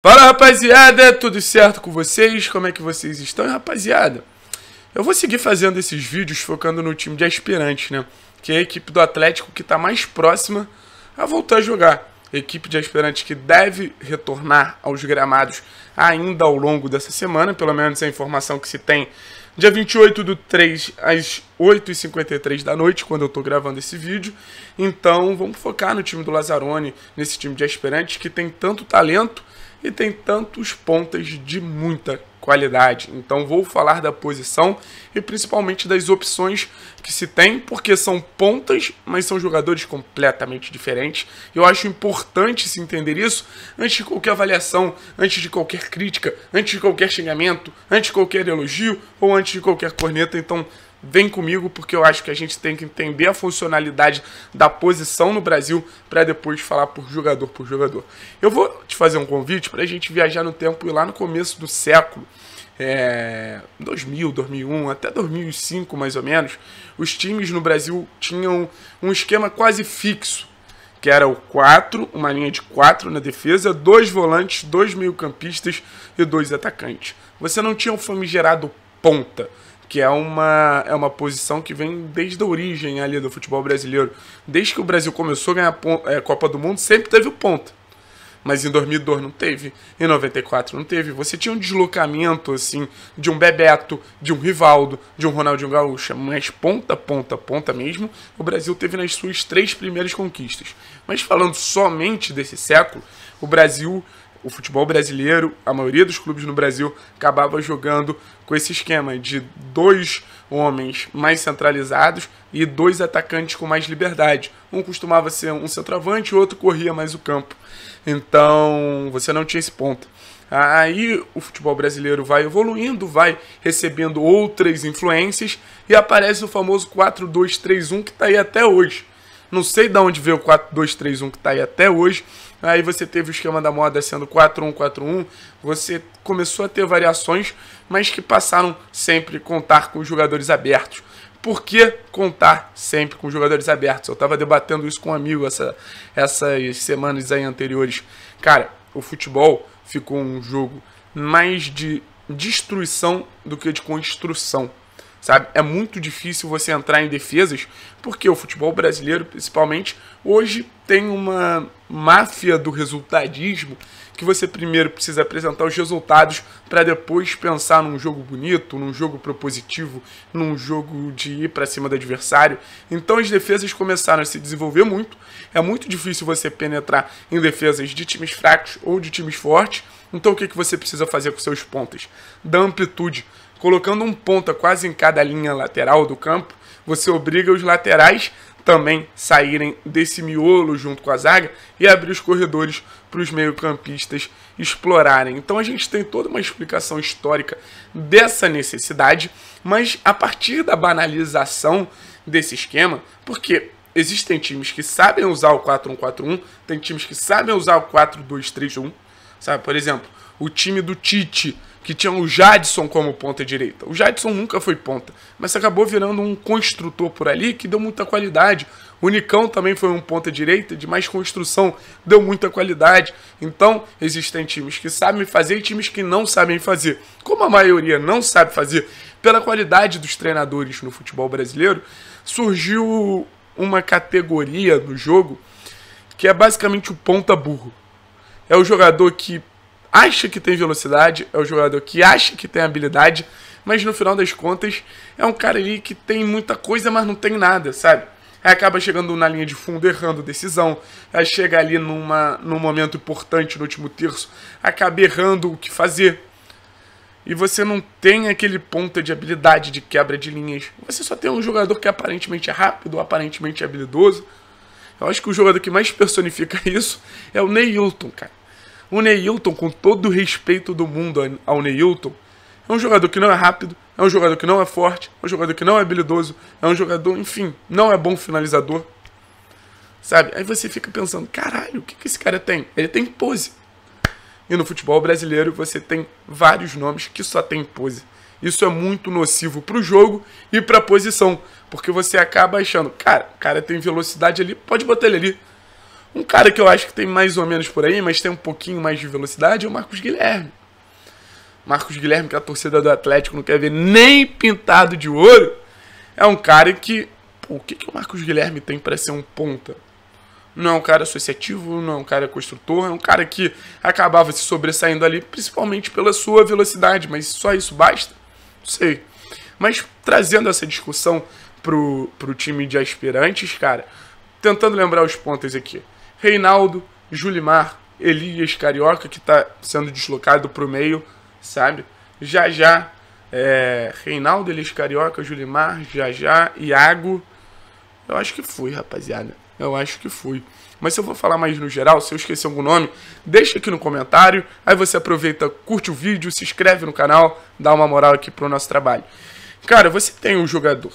Fala rapaziada, tudo certo com vocês? Como é que vocês estão? E, rapaziada, eu vou seguir fazendo esses vídeos focando no time de aspirantes, né? Que é a equipe do Atlético que está mais próxima a voltar a jogar. Equipe de aspirantes que deve retornar aos gramados ainda ao longo dessa semana, pelo menos é a informação que se tem. Dia 28 do 3 às 8h53 da noite, quando eu estou gravando esse vídeo. Então vamos focar no time do Lazzaroni, nesse time de aspirantes que tem tanto talento e tem tantos pontas de muita qualidade. Então vou falar da posição e principalmente das opções que se tem, porque são pontas, mas são jogadores completamente diferentes. Eu acho importante se entender isso antes de qualquer avaliação, antes de qualquer crítica, antes de qualquer xingamento, antes de qualquer elogio ou antes de qualquer corneta. Então vem comigo porque eu acho que a gente tem que entender a funcionalidade da posição no Brasil para depois falar por jogador por jogador. Eu vou te fazer um convite para a gente viajar no tempo e lá no começo do século é, 2000, 2001, até 2005 mais ou menos, os times no Brasil tinham um esquema quase fixo, que era o 4, uma linha de 4 na defesa, dois volantes, dois meio-campistas e dois atacantes. Você não tinha um famigerado ponta, que é uma, é uma posição que vem desde a origem ali do futebol brasileiro. Desde que o Brasil começou a ganhar a é, Copa do Mundo, sempre teve o ponta. Mas em 2002 não teve, em 94 não teve. Você tinha um deslocamento, assim, de um Bebeto, de um Rivaldo, de um Ronaldinho Gaúcha. Mas ponta, ponta, ponta mesmo, o Brasil teve nas suas três primeiras conquistas. Mas falando somente desse século, o Brasil o futebol brasileiro, a maioria dos clubes no Brasil, acabava jogando com esse esquema de dois homens mais centralizados e dois atacantes com mais liberdade. Um costumava ser um centroavante, o outro corria mais o campo. Então, você não tinha esse ponto. Aí o futebol brasileiro vai evoluindo, vai recebendo outras influências e aparece o famoso 4-2-3-1 que está aí até hoje. Não sei de onde veio o 4-2-3-1 que está aí até hoje, Aí você teve o esquema da moda sendo 4-1-4-1, você começou a ter variações, mas que passaram sempre contar com os jogadores abertos. Por que contar sempre com jogadores abertos? Eu estava debatendo isso com um amigo essa, essas semanas aí anteriores. Cara, o futebol ficou um jogo mais de destruição do que de construção sabe? É muito difícil você entrar em defesas, porque o futebol brasileiro, principalmente, hoje tem uma máfia do resultadismo, que você primeiro precisa apresentar os resultados para depois pensar num jogo bonito, num jogo propositivo, num jogo de ir para cima do adversário. Então as defesas começaram a se desenvolver muito. É muito difícil você penetrar em defesas de times fracos ou de times fortes. Então o que, que você precisa fazer com seus pontos? Dá amplitude colocando um ponta quase em cada linha lateral do campo, você obriga os laterais também saírem desse miolo junto com a zaga e abrir os corredores para os meio-campistas explorarem. Então a gente tem toda uma explicação histórica dessa necessidade, mas a partir da banalização desse esquema, porque existem times que sabem usar o 4-1-4-1, tem times que sabem usar o 4-2-3-1, sabe? Por exemplo, o time do Tite que tinham o Jadson como ponta direita. O Jadson nunca foi ponta, mas acabou virando um construtor por ali que deu muita qualidade. O Nicão também foi um ponta direita de mais construção, deu muita qualidade. Então, existem times que sabem fazer e times que não sabem fazer. Como a maioria não sabe fazer, pela qualidade dos treinadores no futebol brasileiro, surgiu uma categoria no jogo que é basicamente o ponta burro. É o jogador que acha que tem velocidade, é o jogador que acha que tem habilidade, mas no final das contas é um cara ali que tem muita coisa, mas não tem nada, sabe? Aí acaba chegando na linha de fundo, errando decisão. Aí chega ali numa, num momento importante no último terço, acaba errando o que fazer. E você não tem aquele ponta de habilidade de quebra de linhas. Você só tem um jogador que é aparentemente é rápido, aparentemente é habilidoso. Eu acho que o jogador que mais personifica isso é o Neilton, cara. O Neilton, com todo o respeito do mundo ao Neilton, é um jogador que não é rápido, é um jogador que não é forte, é um jogador que não é habilidoso, é um jogador, enfim, não é bom finalizador. Sabe? Aí você fica pensando, caralho, o que, que esse cara tem? Ele tem pose. E no futebol brasileiro você tem vários nomes que só tem pose. Isso é muito nocivo para o jogo e para a posição, porque você acaba achando, cara, o cara tem velocidade ali, pode botar ele ali. Um cara que eu acho que tem mais ou menos por aí, mas tem um pouquinho mais de velocidade, é o Marcos Guilherme. Marcos Guilherme, que é a torcida do Atlético não quer ver nem pintado de ouro, é um cara que. Pô, o que, que o Marcos Guilherme tem para ser um ponta? Não é um cara associativo, não é um cara construtor, é um cara que acabava se sobressaindo ali, principalmente pela sua velocidade, mas só isso basta? Não sei. Mas trazendo essa discussão pro, pro time de aspirantes, cara, tentando lembrar os pontos aqui. Reinaldo, Julimar, Elias Carioca, que está sendo deslocado para o meio, sabe? Já já, é, Reinaldo, Elias Carioca, Julimar, já já, Iago. Eu acho que fui, rapaziada. Eu acho que fui. Mas se eu vou falar mais no geral, se eu esqueci algum nome, deixa aqui no comentário. Aí você aproveita, curte o vídeo, se inscreve no canal, dá uma moral aqui pro nosso trabalho. Cara, você tem um jogador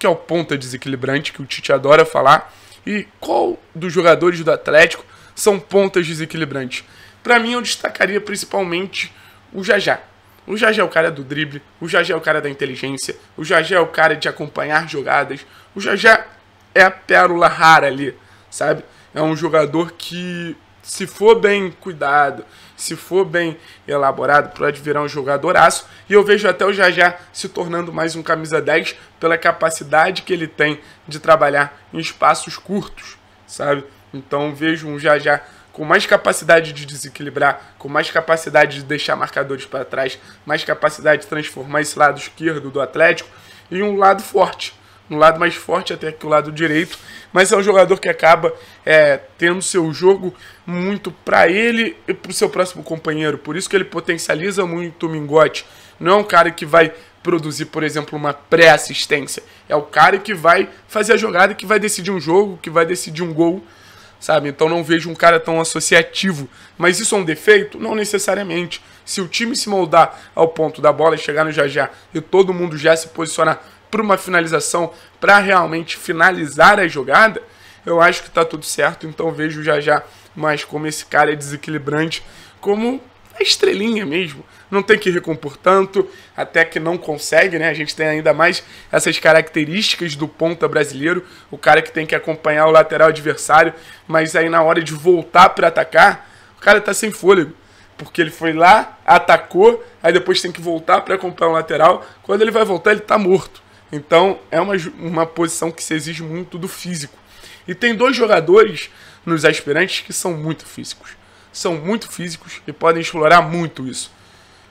que é o ponta desequilibrante, que o Tite adora falar, e qual dos jogadores do Atlético são pontas desequilibrantes? Para mim, eu destacaria principalmente o Jajá. O Jajá é o cara do drible, o Jajá é o cara da inteligência, o Jajá é o cara de acompanhar jogadas, o Jajá é a pérola rara ali, sabe? É um jogador que se for bem cuidado, se for bem elaborado, pode virar um jogadoraço. E eu vejo até o Jajá se tornando mais um camisa 10 pela capacidade que ele tem de trabalhar em espaços curtos, sabe? Então vejo um Jajá com mais capacidade de desequilibrar, com mais capacidade de deixar marcadores para trás, mais capacidade de transformar esse lado esquerdo do Atlético em um lado forte no lado mais forte até que o lado direito, mas é um jogador que acaba é, tendo seu jogo muito para ele e para o seu próximo companheiro. Por isso que ele potencializa muito o Mingote. Não é um cara que vai produzir, por exemplo, uma pré-assistência. É o cara que vai fazer a jogada, que vai decidir um jogo, que vai decidir um gol, sabe? Então não vejo um cara tão associativo. Mas isso é um defeito? Não necessariamente. Se o time se moldar ao ponto da bola chegar no já já e todo mundo já se posicionar para uma finalização, para realmente finalizar a jogada, eu acho que está tudo certo. Então vejo já já mais como esse cara é desequilibrante, como a estrelinha mesmo. Não tem que recompor tanto, até que não consegue, né? A gente tem ainda mais essas características do ponta brasileiro, o cara que tem que acompanhar o lateral adversário, mas aí na hora de voltar para atacar, o cara tá sem fôlego. Porque ele foi lá, atacou, aí depois tem que voltar para acompanhar o lateral. Quando ele vai voltar, ele tá morto. Então é uma, uma posição que se exige muito do físico. E tem dois jogadores nos aspirantes que são muito físicos. São muito físicos e podem explorar muito isso.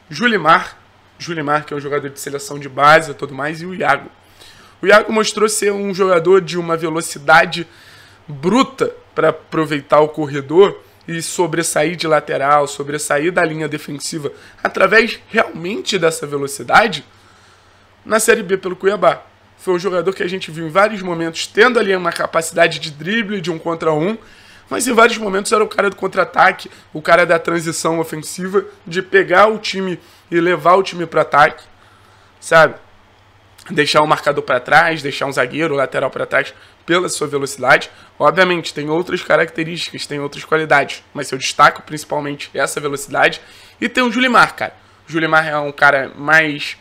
Julimar, Julimar que é um jogador de seleção de base e tudo mais, e o Iago. O Iago mostrou ser um jogador de uma velocidade bruta para aproveitar o corredor e sobressair de lateral, sobressair da linha defensiva através realmente dessa velocidade na Série B pelo Cuiabá. Foi um jogador que a gente viu em vários momentos tendo ali uma capacidade de drible, de um contra um, mas em vários momentos era o cara do contra-ataque, o cara da transição ofensiva, de pegar o time e levar o time para ataque, sabe? Deixar o um marcador para trás, deixar um zagueiro, um lateral para trás pela sua velocidade. Obviamente, tem outras características, tem outras qualidades, mas eu destaco principalmente essa velocidade. E tem o Julimar, cara. O Julimar é um cara mais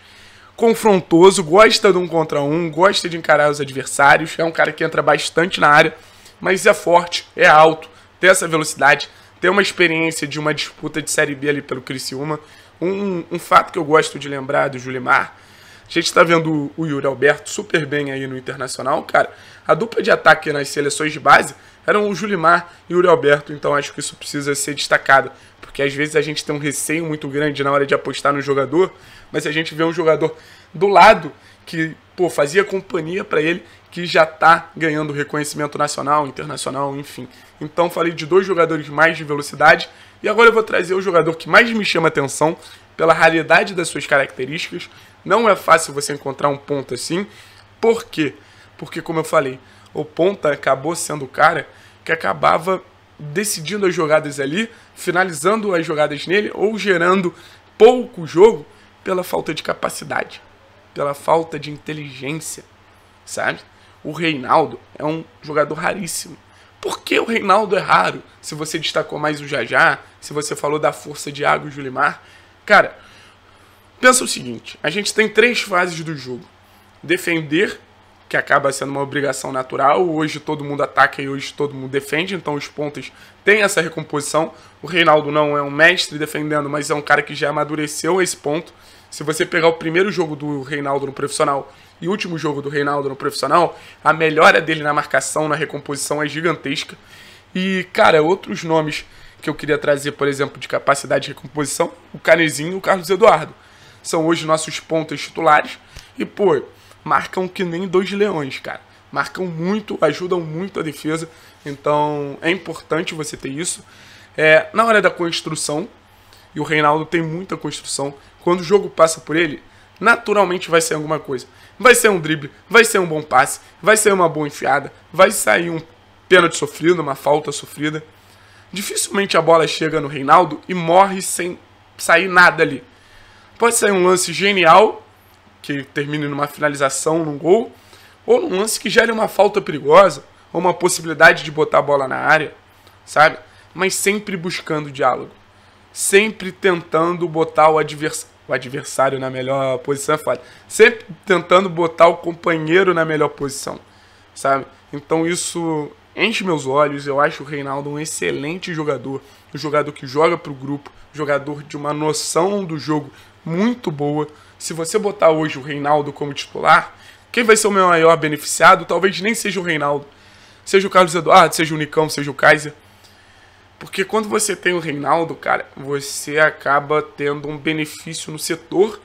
confrontoso, gosta de um contra um, gosta de encarar os adversários, é um cara que entra bastante na área, mas é forte, é alto, tem essa velocidade, tem uma experiência de uma disputa de Série B ali pelo Criciúma. Um, um, um fato que eu gosto de lembrar do Julimar, a gente está vendo o Yuri Alberto super bem aí no Internacional, cara. A dupla de ataque nas seleções de base eram o Julimar e o Yuri Alberto, então acho que isso precisa ser destacado porque às vezes a gente tem um receio muito grande na hora de apostar no jogador, mas a gente vê um jogador do lado que pô, fazia companhia para ele, que já está ganhando reconhecimento nacional, internacional, enfim. Então falei de dois jogadores mais de velocidade e agora eu vou trazer o jogador que mais me chama atenção pela raridade das suas características. Não é fácil você encontrar um ponta assim. Por quê? Porque como eu falei, o ponta acabou sendo o cara que acabava decidindo as jogadas ali, finalizando as jogadas nele ou gerando pouco jogo pela falta de capacidade, pela falta de inteligência, sabe? O Reinaldo é um jogador raríssimo. Por que o Reinaldo é raro? Se você destacou mais o Jajá, se você falou da força de Água e Julimar. Cara, pensa o seguinte: a gente tem três fases do jogo: defender, que acaba sendo uma obrigação natural. Hoje todo mundo ataca e hoje todo mundo defende, então os pontos têm essa recomposição. O Reinaldo não é um mestre defendendo, mas é um cara que já amadureceu esse ponto. Se você pegar o primeiro jogo do Reinaldo no profissional e o último jogo do Reinaldo no profissional, a melhora dele na marcação, na recomposição é gigantesca. E, cara, outros nomes que eu queria trazer, por exemplo, de capacidade de recomposição, o Canezinho e o Carlos Eduardo. São hoje nossos pontos titulares. E, pô, marcam que nem dois leões, cara. Marcam muito, ajudam muito a defesa. Então é importante você ter isso. É, na hora da construção, e o Reinaldo tem muita construção, quando o jogo passa por ele, naturalmente vai ser alguma coisa. Vai ser um drible, vai ser um bom passe, vai ser uma boa enfiada, vai sair um pênalti sofrido, uma falta sofrida. Dificilmente a bola chega no Reinaldo e morre sem sair nada ali. Pode sair um lance genial que termine numa finalização, num gol, ou num lance que gere uma falta perigosa, ou uma possibilidade de botar a bola na área, sabe? Mas sempre buscando diálogo. Sempre tentando botar o, o adversário na melhor posição, é Sempre tentando botar o companheiro na melhor posição, sabe? Então isso enche meus olhos. Eu acho o Reinaldo um excelente jogador, um jogador que joga para o grupo, jogador de uma noção do jogo muito boa se você botar hoje o Reinaldo como titular, quem vai ser o meu maior beneficiado talvez nem seja o Reinaldo. Seja o Carlos Eduardo, seja o Nicão, seja o Kaiser. Porque quando você tem o Reinaldo, cara, você acaba tendo um benefício no setor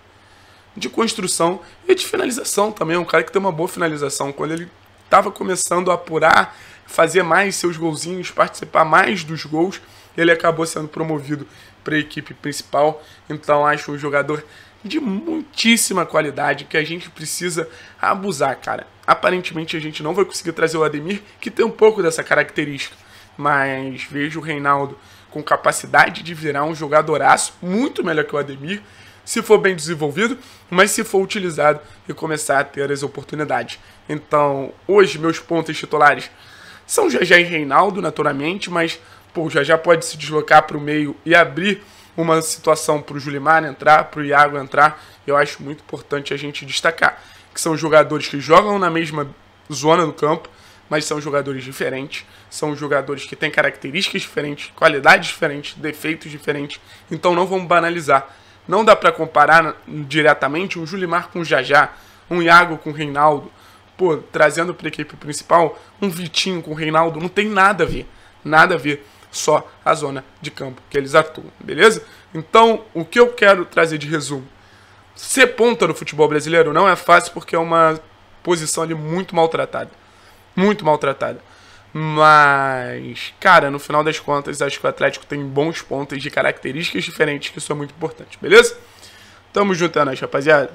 de construção e de finalização também. É um cara que tem uma boa finalização. Quando ele estava começando a apurar, fazer mais seus golzinhos, participar mais dos gols, ele acabou sendo promovido para a equipe principal. Então acho um jogador de muitíssima qualidade que a gente precisa abusar, cara. Aparentemente a gente não vai conseguir trazer o Ademir, que tem um pouco dessa característica, mas vejo o Reinaldo com capacidade de virar um aço muito melhor que o Ademir, se for bem desenvolvido, mas se for utilizado e começar a ter as oportunidades. Então, hoje meus pontos titulares são Jajá e Reinaldo, naturalmente, mas pô, o Jajá pode se deslocar para o meio e abrir uma situação para o Julimar entrar, para o Iago entrar, eu acho muito importante a gente destacar. Que são jogadores que jogam na mesma zona do campo, mas são jogadores diferentes, são jogadores que têm características diferentes, qualidades diferentes, defeitos diferentes, então não vamos banalizar. Não dá para comparar diretamente um Julimar com o Jajá, um Iago com o Reinaldo, pô, trazendo para a equipe principal um Vitinho com o Reinaldo, não tem nada a ver, nada a ver só a zona de campo que eles atuam, beleza? Então, o que eu quero trazer de resumo? Ser ponta no futebol brasileiro não é fácil porque é uma posição ali muito maltratada. Muito maltratada. Mas, cara, no final das contas, acho que o Atlético tem bons pontos de características diferentes que são é muito importantes, beleza? Tamo junto, é nóis, rapaziada.